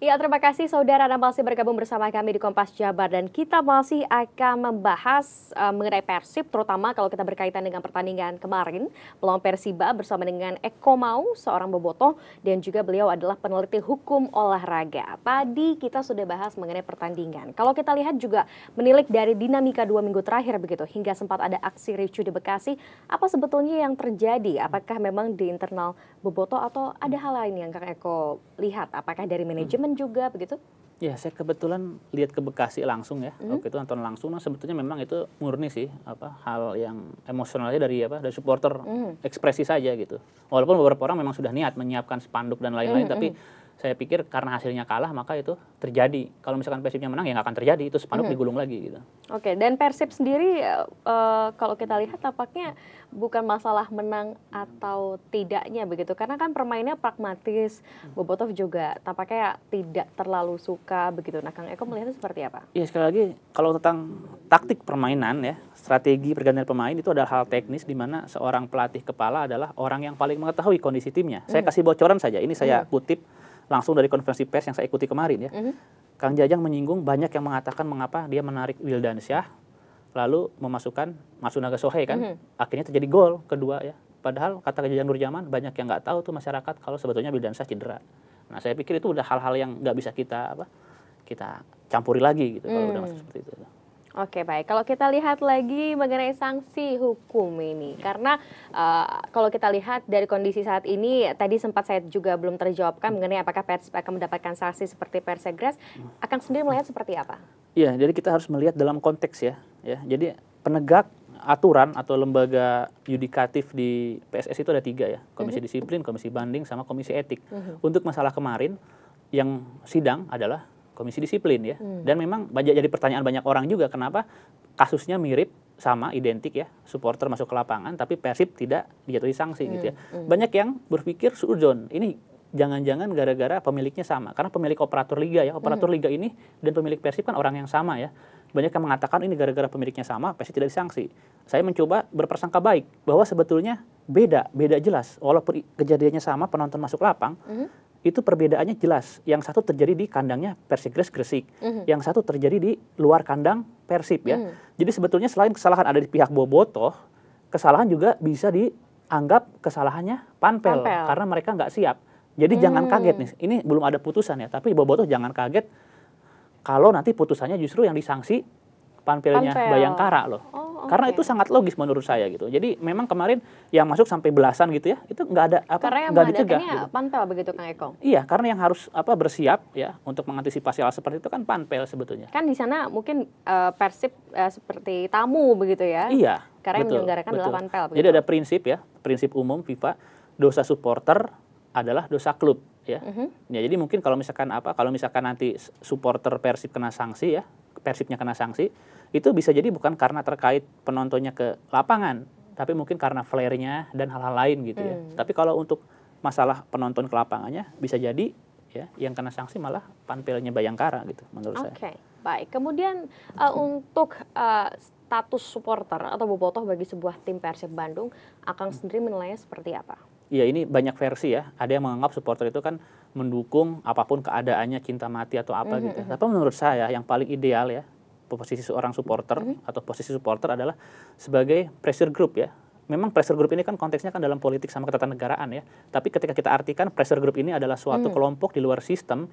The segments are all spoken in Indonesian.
Ya, terima kasih saudara Anda masih bergabung bersama kami di Kompas Jabar dan kita masih akan membahas uh, mengenai Persib terutama kalau kita berkaitan dengan pertandingan kemarin peluang Persiba bersama dengan Eko Mau, seorang bobotoh dan juga beliau adalah peneliti hukum olahraga. Tadi kita sudah bahas mengenai pertandingan. Kalau kita lihat juga menilik dari dinamika dua minggu terakhir begitu hingga sempat ada aksi ricu di Bekasi, apa sebetulnya yang terjadi? Apakah memang di internal bobotoh atau ada hal lain yang Kang Eko lihat? Apakah dari manajemen juga begitu? Ya, saya kebetulan lihat ke Bekasi langsung ya. Hmm? Waktu itu nonton langsung, nah sebetulnya memang itu murni sih apa hal yang emosionalnya dari apa dari supporter hmm. ekspresi saja gitu. Walaupun beberapa orang memang sudah niat menyiapkan spanduk dan lain-lain, hmm, tapi hmm saya pikir karena hasilnya kalah maka itu terjadi. Kalau misalkan Persibnya menang ya nggak akan terjadi itu spanduk hmm. digulung lagi gitu. Oke, dan Persib sendiri e, kalau kita lihat tampaknya bukan masalah menang atau tidaknya begitu karena kan permainnya pragmatis. Hmm. Bobotov juga tampaknya tidak terlalu suka begitu. Nah, Kang Eko melihatnya seperti apa? ya sekali lagi kalau tentang taktik permainan ya, strategi pergantian pemain itu adalah hal teknis di mana seorang pelatih kepala adalah orang yang paling mengetahui kondisi timnya. Hmm. Saya kasih bocoran saja. Ini saya hmm. kutip langsung dari konferensi pers yang saya ikuti kemarin ya. Mm -hmm. Kang Jajang menyinggung banyak yang mengatakan mengapa dia menarik Wildan Syah lalu memasukkan Masunaga Sohei kan. Mm -hmm. Akhirnya terjadi gol kedua ya. Padahal kata Jajang Nurjaman banyak yang nggak tahu tuh masyarakat kalau sebetulnya Wildan Syah cedera. Nah, saya pikir itu udah hal-hal yang nggak bisa kita apa kita campuri lagi gitu mm. kalau hmm. udah masuk seperti itu. Oke baik, kalau kita lihat lagi mengenai sanksi hukum ini, ya. karena uh, kalau kita lihat dari kondisi saat ini, tadi sempat saya juga belum terjawabkan mengenai apakah PS akan mendapatkan sanksi seperti Persegres, hmm. akan sendiri melihat seperti apa? Iya, jadi kita harus melihat dalam konteks ya, ya. Jadi penegak aturan atau lembaga yudikatif di PSS itu ada tiga ya, mhm. komisi disiplin, komisi banding, sama komisi etik. Mhm. Untuk masalah kemarin, yang sidang adalah komisi disiplin ya. Hmm. Dan memang banyak jadi pertanyaan banyak orang juga kenapa kasusnya mirip sama identik ya supporter masuk ke lapangan tapi Persib tidak dijatuhi sanksi hmm. gitu ya. Hmm, hmm. Banyak yang berpikir suudon ini jangan-jangan gara-gara pemiliknya sama karena pemilik operator liga ya operator hmm. liga ini dan pemilik persib kan orang yang sama ya banyak yang mengatakan ini gara-gara pemiliknya sama persib tidak disanksi saya mencoba berprasangka baik bahwa sebetulnya beda beda jelas walaupun kejadiannya sama penonton masuk lapang hmm itu perbedaannya jelas. Yang satu terjadi di kandangnya Persigres Gresik, mm-hmm. yang satu terjadi di luar kandang Persib ya. Mm. Jadi sebetulnya selain kesalahan ada di pihak Bobotoh, kesalahan juga bisa dianggap kesalahannya Panpel, Panpel. karena mereka nggak siap. Jadi mm. jangan kaget nih, ini belum ada putusan ya, tapi Bobotoh jangan kaget kalau nanti putusannya justru yang disanksi Panpelnya Panpel. Bayangkara loh. Oh. Oh, karena itu sangat logis menurut saya gitu. Jadi memang kemarin yang masuk sampai belasan gitu ya, itu nggak ada apa nggak dicegah. Gitu. panpel begitu Kang Eko. Iya, karena yang harus apa bersiap ya untuk mengantisipasi hal seperti itu kan panpel sebetulnya. Kan di sana mungkin uh, persib uh, seperti tamu begitu ya. Iya. Karena betul, yang menyelenggarakan betul. adalah panpel. Begitu. Jadi ada prinsip ya, prinsip umum FIFA dosa supporter adalah dosa klub ya. Uh mhm. -huh. Ya jadi mungkin kalau misalkan apa kalau misalkan nanti supporter Persib kena sanksi ya persibnya kena sanksi itu bisa jadi bukan karena terkait penontonnya ke lapangan tapi mungkin karena flare-nya dan hal-hal lain gitu ya hmm. tapi kalau untuk masalah penonton ke lapangannya bisa jadi ya yang kena sanksi malah panpelnya bayangkara gitu menurut okay. saya oke baik kemudian uh, untuk uh, status supporter atau bobotoh bagi sebuah tim Persib Bandung Akang hmm. sendiri menilainya seperti apa Iya ini banyak versi ya. Ada yang menganggap supporter itu kan mendukung apapun keadaannya cinta mati atau apa mm-hmm. gitu. Mhm. Tapi menurut saya yang paling ideal ya posisi seorang supporter mm-hmm. atau posisi supporter adalah sebagai pressure group ya. Memang pressure group ini kan konteksnya kan dalam politik sama ketatanegaraan ya. Tapi ketika kita artikan pressure group ini adalah suatu mm. kelompok di luar sistem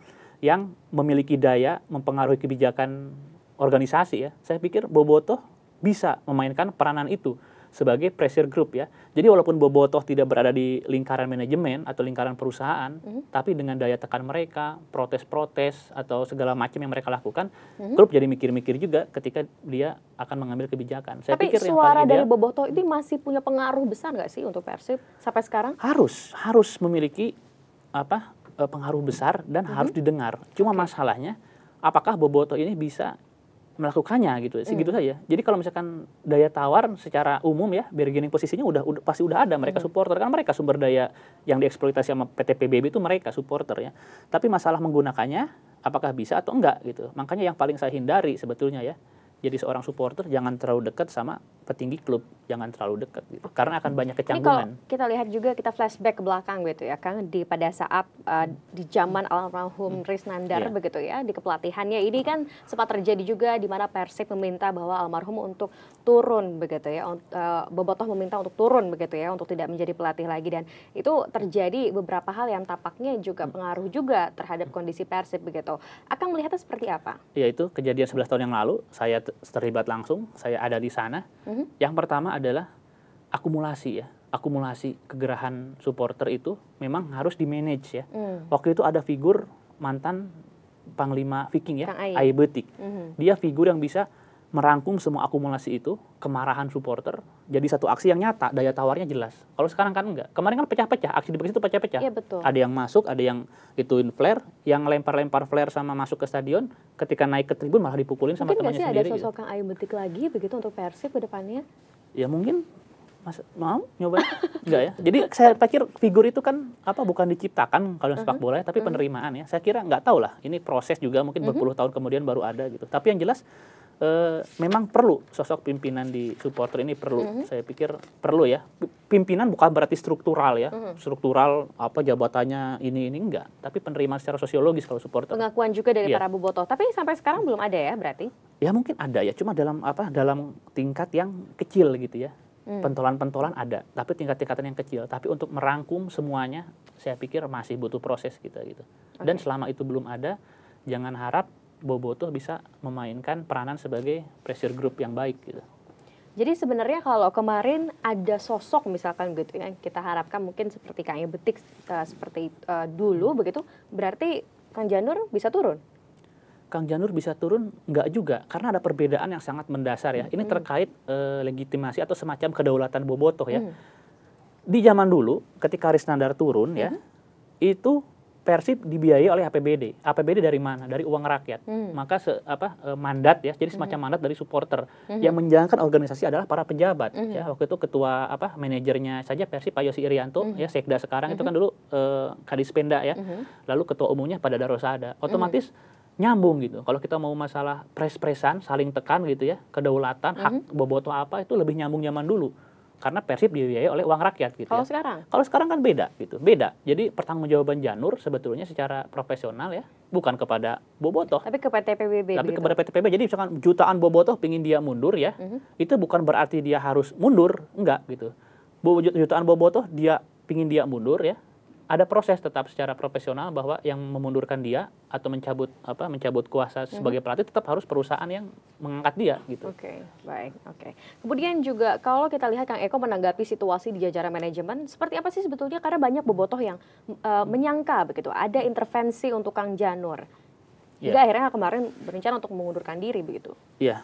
yang memiliki daya mempengaruhi kebijakan organisasi ya. Saya pikir Boboto bisa memainkan peranan itu sebagai pressure group ya. Jadi walaupun bobotoh tidak berada di lingkaran manajemen atau lingkaran perusahaan, mm -hmm. tapi dengan daya tekan mereka, protes-protes atau segala macam yang mereka lakukan, mm -hmm. grup jadi mikir-mikir juga ketika dia akan mengambil kebijakan. Saya tapi pikir suara yang dari bobotoh ini masih punya pengaruh besar nggak sih untuk Persib sampai sekarang? Harus, harus memiliki apa eh, pengaruh besar dan mm -hmm. harus didengar. Cuma okay. masalahnya apakah bobotoh ini bisa melakukannya gitu hmm. segitu mm. saja jadi kalau misalkan daya tawar secara umum ya bargaining posisinya udah, udah pasti udah ada mereka mm. supporter kan mereka sumber daya yang dieksploitasi sama PT PBB itu mereka supporter ya tapi masalah menggunakannya apakah bisa atau enggak gitu makanya yang paling saya hindari sebetulnya ya jadi seorang supporter jangan terlalu dekat sama petinggi klub, jangan terlalu dekat gitu. Karena akan banyak kecanggungan. Ini kalau kita lihat juga kita flashback ke belakang gitu ya, Kang, di pada saat uh, di zaman almarhum hmm. Nandar yeah. begitu ya, di kepelatihannya ini kan sempat terjadi juga di mana Persib meminta bahwa almarhum untuk turun begitu ya, uh, Bobotoh meminta untuk turun begitu ya, untuk tidak menjadi pelatih lagi dan itu terjadi beberapa hal yang tapaknya juga hmm. pengaruh juga terhadap kondisi Persib begitu. Akan melihatnya seperti apa? Ya itu kejadian 11 tahun yang lalu, saya terlibat langsung, saya ada di sana. Mm -hmm. Yang pertama adalah akumulasi ya, akumulasi kegerahan supporter itu memang harus di manage ya. Mm. Waktu itu ada figur mantan panglima Viking ya, Kang Mm -hmm. Dia figur yang bisa merangkum semua akumulasi itu, kemarahan supporter, jadi satu aksi yang nyata, daya tawarnya jelas. Kalau sekarang kan enggak. Kemarin kan pecah-pecah, aksi di itu pecah-pecah. Ya, betul. Ada yang masuk, ada yang ituin flare, yang lempar-lempar flare sama masuk ke stadion, ketika naik ke tribun malah dipukulin mungkin sama temannya sendiri. Mungkin ada gitu. sosok gitu. Ayu Betik lagi begitu untuk Persib ke depannya? Ya mungkin Mas, mau nyoba? Enggak ya. Jadi saya pikir figur itu kan apa bukan diciptakan kalau uh -huh. sepak uh-huh. bola ya, tapi uh-huh. penerimaan ya. Saya kira nggak tahu lah. Ini proses juga mungkin uh -huh. berpuluh tahun kemudian baru ada gitu. Tapi yang jelas Eh, memang perlu sosok pimpinan di supporter ini perlu. Mm -hmm. Saya pikir perlu ya. Pimpinan bukan berarti struktural ya. Mm -hmm. Struktural apa jabatannya ini ini enggak, tapi penerimaan secara sosiologis kalau supporter. Pengakuan juga dari ya. para bobotoh, tapi sampai sekarang belum ada ya berarti. Ya mungkin ada ya, cuma dalam apa dalam tingkat yang kecil gitu ya. pentolan mm. Pentolan-pentolan ada, tapi tingkat-tingkatan yang kecil. Tapi untuk merangkum semuanya, saya pikir masih butuh proses kita gitu. Okay. Dan selama itu belum ada, jangan harap Bobotoh bisa memainkan peranan sebagai pressure group yang baik gitu. Jadi sebenarnya kalau kemarin ada sosok misalkan gitu yang kita harapkan mungkin seperti kayaknya betik uh, seperti uh, dulu begitu, berarti Kang Janur bisa turun? Kang Janur bisa turun nggak juga karena ada perbedaan yang sangat mendasar ya. Ini terkait uh, legitimasi atau semacam kedaulatan Bobotoh ya. Hmm. Di zaman dulu ketika Risnandar turun hmm. ya, mm-hmm. itu Persib dibiayai oleh APBD. APBD dari mana? Dari uang rakyat. Hmm. Maka se, apa, e, mandat ya, jadi semacam hmm. mandat dari supporter. Hmm. Yang menjalankan organisasi adalah para pejabat. Hmm. Ya, waktu itu ketua apa manajernya saja Persib Pak Yosi Irianto, hmm. ya sekda sekarang hmm. itu kan hmm. dulu eh, penda ya. Hmm. Lalu ketua umumnya pada Darosada. Hmm. Otomatis hmm. nyambung gitu. Kalau kita mau masalah pres-presan, saling tekan gitu ya, kedaulatan, hak hmm. boboto apa itu lebih nyambung zaman dulu karena Persib dibiayai oleh uang rakyat gitu. Kalau ya. sekarang? Kalau sekarang kan beda gitu, beda. Jadi pertanggungjawaban Janur sebetulnya secara profesional ya, bukan kepada Bobotoh. Tapi ke PT PBB. Tapi gitu. kepada PT PBB. Jadi misalkan jutaan Bobotoh pingin dia mundur ya, uh mhm. -huh. itu bukan berarti dia harus mundur, enggak gitu. Jutaan Bobotoh dia pingin dia mundur ya, ada proses tetap secara profesional bahwa yang memundurkan dia atau mencabut apa mencabut kuasa mhm. sebagai pelatih tetap harus perusahaan yang mengangkat dia gitu. Oke, okay, baik. Oke. Okay. Kemudian juga kalau kita lihat Kang Eko menanggapi situasi di jajaran manajemen seperti apa sih sebetulnya karena banyak bobotoh yang uh, menyangka begitu ada intervensi untuk Kang Janur. Yeah. akhirnya kemarin berencana untuk mengundurkan diri begitu. Iya. Yeah.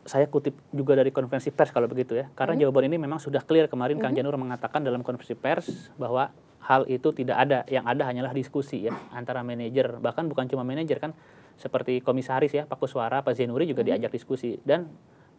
Saya kutip juga dari konferensi pers kalau begitu ya. Karena mm -hmm. jawaban ini memang sudah clear kemarin mm -hmm. Kang mhm. Janur mengatakan dalam konferensi pers bahwa hal itu tidak ada. Yang ada hanyalah diskusi ya antara manajer, bahkan bukan cuma manajer kan seperti komisaris ya, Pak Kuswara, Pak Zenuri juga hmm. diajak diskusi dan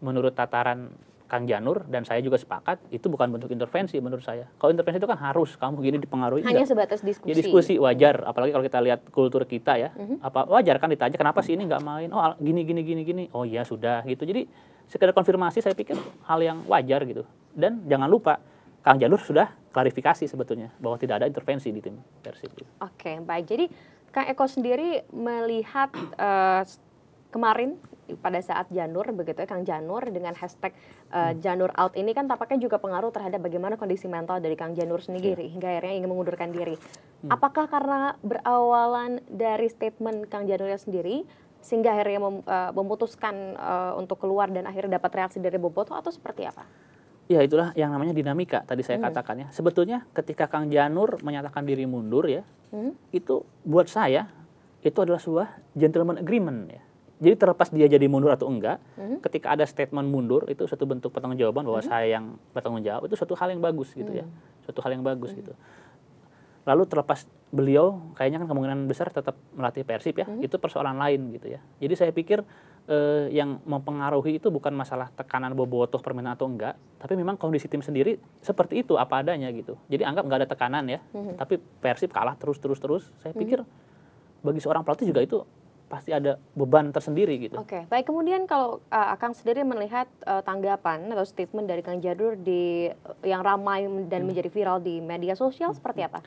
menurut tataran Kang Janur dan saya juga sepakat itu bukan bentuk intervensi menurut saya. Kalau intervensi itu kan harus kamu gini dipengaruhi. Hanya enggak. sebatas ya, diskusi. Ya, diskusi wajar, apalagi kalau kita lihat kultur kita ya, hmm apa wajar kan ditanya kenapa sih ini nggak main? Oh gini gini gini gini. Oh iya sudah gitu. Jadi sekedar konfirmasi saya pikir hal yang wajar gitu. Dan jangan lupa Kang Jalur sudah klarifikasi sebetulnya bahwa tidak ada intervensi di tim Persib. Oke, baik. Jadi Kang Eko sendiri melihat uh, kemarin pada saat Janur begitu ya Kang Janur dengan hashtag uh, Janur out ini kan tampaknya juga pengaruh terhadap bagaimana kondisi mental dari Kang Janur iya. sendiri yeah. hingga akhirnya ingin mengundurkan diri. Hmm. Apakah karena berawalan dari statement Kang Janurnya sendiri sehingga akhirnya mem, uh, memutuskan uh, untuk keluar dan akhirnya dapat reaksi dari Boboto atau seperti apa? Ya itulah yang namanya dinamika tadi saya hmm. katakan ya. Sebetulnya ketika Kang Janur menyatakan diri mundur ya, hmm. itu buat saya itu adalah sebuah gentleman agreement ya. Jadi terlepas dia jadi mundur atau enggak, hmm ketika ada statement mundur itu suatu bentuk pertanggungjawaban bahwa hmm saya yang bertanggung jawab itu suatu hal yang bagus gitu ya. hmm ya, suatu hal yang bagus hmm gitu lalu terlepas beliau kayaknya kan kemungkinan besar tetap melatih Persib ya, hmm. itu persoalan lain gitu ya. Jadi saya pikir eh, yang mempengaruhi itu bukan masalah tekanan bobotoh permintaan atau enggak, tapi memang kondisi tim sendiri seperti itu apa adanya gitu. Jadi anggap nggak ada tekanan ya, hmm. tapi Persib kalah terus terus terus. Saya hmm. pikir hmm. bagi seorang pelatih juga itu pasti ada beban tersendiri gitu. Oke, okay. baik kemudian kalau uh, Akang sendiri melihat uh, tanggapan atau statement dari Kang Jadur di eh, yang ramai dan hmm. menjadi viral di media sosial hmm. seperti apa?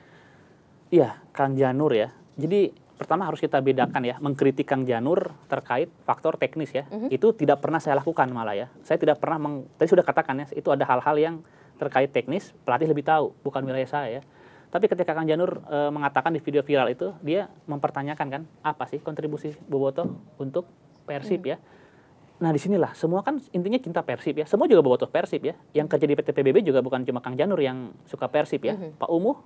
Iya, Kang Janur ya. Jadi pertama harus kita bedakan ya, mengkritik Kang Janur terkait faktor teknis ya. Mm-hmm. Itu tidak pernah saya lakukan malah ya. Saya tidak pernah meng, tadi sudah katakan ya, itu ada hal-hal yang terkait teknis pelatih lebih tahu, bukan wilayah saya ya. Tapi ketika Kang Janur e, mengatakan di video viral itu, dia mempertanyakan kan, apa sih kontribusi Boboto untuk Persib mm-hmm. ya. Nah disinilah semua kan intinya cinta Persib ya. Semua juga Boboto Persib ya. Yang kerja di PT PBB juga bukan cuma Kang Janur yang suka Persib ya. Mm-hmm. Pak Umuh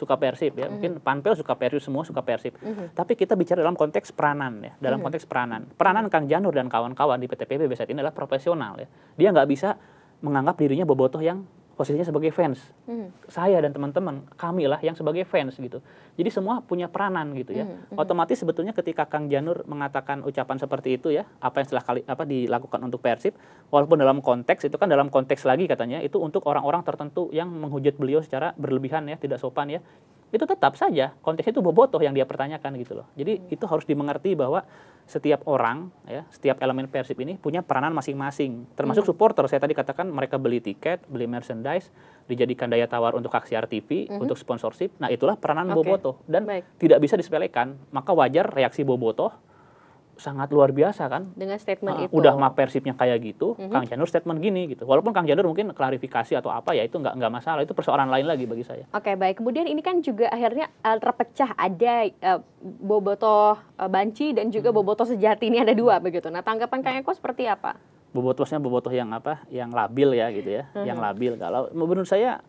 suka Persib ya, mungkin mm -hmm. Panpel suka Persib semua suka Persib. Mm -hmm. Tapi kita bicara dalam konteks peranan ya, dalam mm -hmm. konteks peranan. Peranan Kang Janur dan kawan-kawan di PT PBB saat ini adalah profesional ya. Dia nggak bisa menganggap dirinya bobotoh yang posisinya sebagai fans. Mm. Saya dan teman-teman, kami lah yang sebagai fans gitu. Jadi semua punya peranan gitu ya. Mm. Otomatis sebetulnya ketika Kang Janur mengatakan ucapan seperti itu ya, apa yang setelah kali apa dilakukan untuk Persib, walaupun dalam konteks itu kan dalam konteks lagi katanya itu untuk orang-orang tertentu yang menghujat beliau secara berlebihan ya, tidak sopan ya itu tetap saja konteksnya itu bobotoh yang dia pertanyakan gitu loh. Jadi hmm. itu harus dimengerti bahwa setiap orang ya, setiap elemen persib ini punya peranan masing-masing. Termasuk hmm. supporter. Saya tadi katakan mereka beli tiket, beli merchandise, dijadikan daya tawar untuk aksi rtv hmm. untuk sponsorship. Nah, itulah peranan okay. bobotoh dan Baik. tidak bisa disepelekan. Maka wajar reaksi bobotoh sangat luar biasa kan dengan statement uh, itu udah mah persipnya kayak gitu mm-hmm. Kang Janur statement gini gitu walaupun Kang Janur mungkin klarifikasi atau apa ya itu nggak nggak masalah itu persoalan lain lagi bagi saya oke okay, baik kemudian ini kan juga akhirnya uh, terpecah ada uh, bobotoh uh, banci dan juga hmm. bobotoh sejati ini ada dua begitu nah tanggapan Kang Eko seperti apa bobotohnya bobotoh yang apa yang labil ya gitu ya hmm. yang labil kalau menurut saya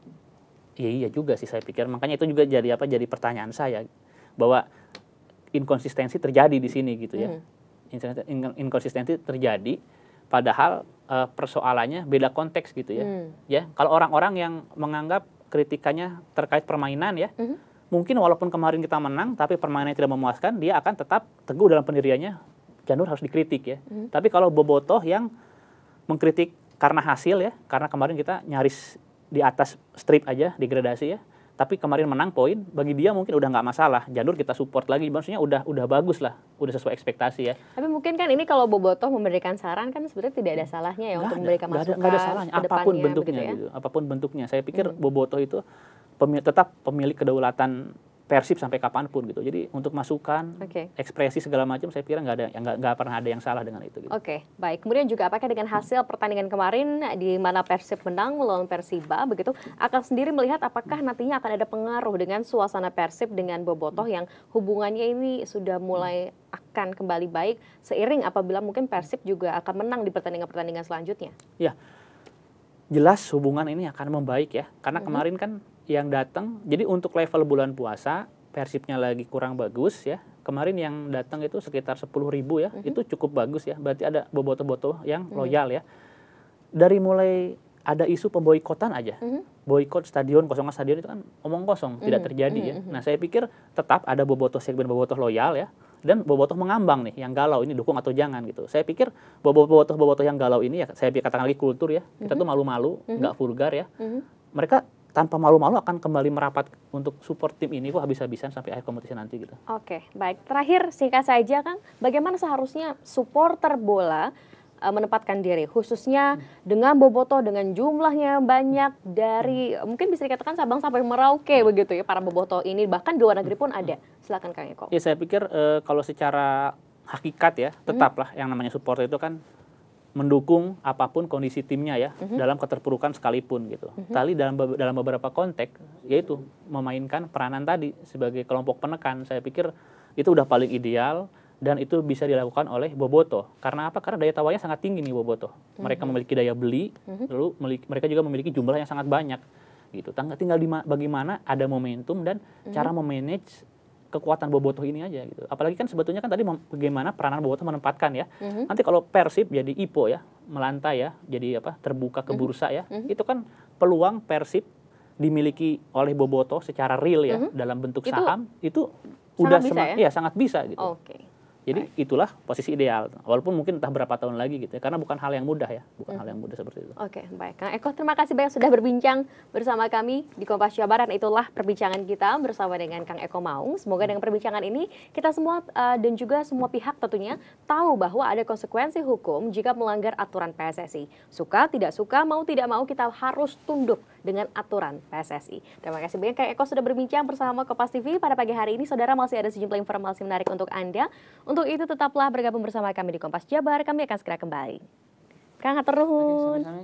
ya iya juga sih saya pikir makanya itu juga jadi apa jadi pertanyaan saya bahwa inkonsistensi terjadi di sini gitu ya hmm inkonsistensi terjadi padahal uh, persoalannya beda konteks gitu ya. Hmm. Ya, kalau orang-orang yang menganggap kritikannya terkait permainan ya, hmm. mungkin walaupun kemarin kita menang tapi permainannya tidak memuaskan, dia akan tetap teguh dalam pendiriannya. Janur harus dikritik ya. Hmm. Tapi kalau bobotoh yang mengkritik karena hasil ya, karena kemarin kita nyaris di atas strip aja degradasi ya, tapi kemarin menang poin bagi dia mungkin udah nggak masalah janur kita support lagi maksudnya udah udah bagus lah udah sesuai ekspektasi ya tapi mungkin kan ini kalau Bobotoh memberikan saran kan sebenarnya tidak ada salahnya ya gak untuk ada, memberikan masukan ada, ada salahnya apapun bentuknya ya? Gitu. apapun bentuknya saya pikir hmm. Bobotoh itu pemilik, tetap pemilik kedaulatan persib sampai kapanpun gitu. Jadi untuk masukan, okay. ekspresi segala macam, saya kira nggak ada, nggak nggak pernah ada yang salah dengan itu. Gitu. Oke, okay, baik. Kemudian juga apakah dengan hasil pertandingan kemarin di mana persib menang melawan persiba, begitu, akan sendiri melihat apakah nantinya akan ada pengaruh dengan suasana persib dengan bobotoh yang hubungannya ini sudah mulai akan kembali baik seiring apabila mungkin persib juga akan menang di pertandingan pertandingan selanjutnya. Ya. Jelas hubungan ini akan membaik ya, karena mhm. kemarin kan yang datang jadi untuk level bulan puasa persipnya lagi kurang bagus ya kemarin yang datang itu sekitar 10 ribu ya mm -hmm. itu cukup bagus ya berarti ada boboto-boto yang mhm. loyal mm -hmm. ya dari mulai ada isu pemboikotan aja mm -hmm. boikot stadion kosong stadion itu kan omong kosong mm -hmm. tidak mhm. terjadi mm -hmm. ya mhm. nah saya pikir tetap ada boboto segmen boboto loyal ya dan bobotoh mengambang nih yang galau ini dukung atau jangan gitu. Saya pikir bobotoh-bobotoh yang galau ini ya saya katakan lagi kultur ya. Kita mm -hmm. tuh malu-malu, nggak -malu, mm -hmm. vulgar ya. Mm -hmm. Mereka tanpa malu-malu akan kembali merapat untuk support tim ini kok habis-habisan sampai akhir kompetisi nanti gitu. Oke, baik. Terakhir singkat saja Kang, bagaimana seharusnya supporter bola eh, menempatkan diri khususnya dengan boboto dengan jumlahnya banyak dari hmm. mungkin bisa dikatakan Sabang sampai Merauke hmm. begitu ya para boboto ini bahkan di luar negeri pun ada. Hmm. Silakan Kang Eko. Ya saya pikir uh, kalau secara hakikat ya hmm. tetaplah hmm. yang namanya supporter itu kan mendukung apapun kondisi timnya ya mm -hmm. dalam keterpurukan sekalipun gitu. Mm -hmm. Tali dalam dalam beberapa konteks yaitu memainkan peranan tadi sebagai kelompok penekan. Saya pikir itu udah paling ideal dan itu bisa dilakukan oleh Boboto. Karena apa? Karena daya tawanya sangat tinggi nih Boboto. Mereka mm -hmm. memiliki daya beli, mm -hmm. lalu mereka juga memiliki jumlah yang sangat banyak gitu. Tinggal di bagaimana ada momentum dan mm -hmm. cara memanage kekuatan Bobotoh ini aja gitu. Apalagi kan sebetulnya kan tadi bagaimana peranan Bobotoh menempatkan ya. Mm -hmm. Nanti kalau Persib jadi IPO ya, melantai ya, jadi apa terbuka ke mhm. bursa ya. Mm -hmm. Itu kan peluang Persib dimiliki oleh Bobotoh secara real ya mm -hmm. dalam bentuk saham itu, itu sangat udah bisa, ya? ya sangat bisa gitu. Oke. Okay. Jadi itulah posisi ideal, walaupun mungkin entah berapa tahun lagi gitu ya, karena bukan hal yang mudah ya, bukan hmm. hal yang mudah seperti itu. Oke, baik. Kang nah, Eko, terima kasih banyak sudah berbincang bersama kami di Kompas Jawa Barat. Itulah perbincangan kita bersama dengan Kang Eko Maung. Semoga dengan perbincangan ini kita semua uh, dan juga semua pihak tentunya tahu bahwa ada konsekuensi hukum jika melanggar aturan PSSI. Suka, tidak suka, mau tidak mau kita harus tunduk dengan aturan PSSI. Terima kasih banyak Kak Eko sudah berbincang bersama Kopas TV pada pagi hari ini. Saudara masih ada sejumlah informasi menarik untuk Anda. Untuk itu tetaplah bergabung bersama kami di Kompas Jabar. Kami akan segera kembali. Kang Hatur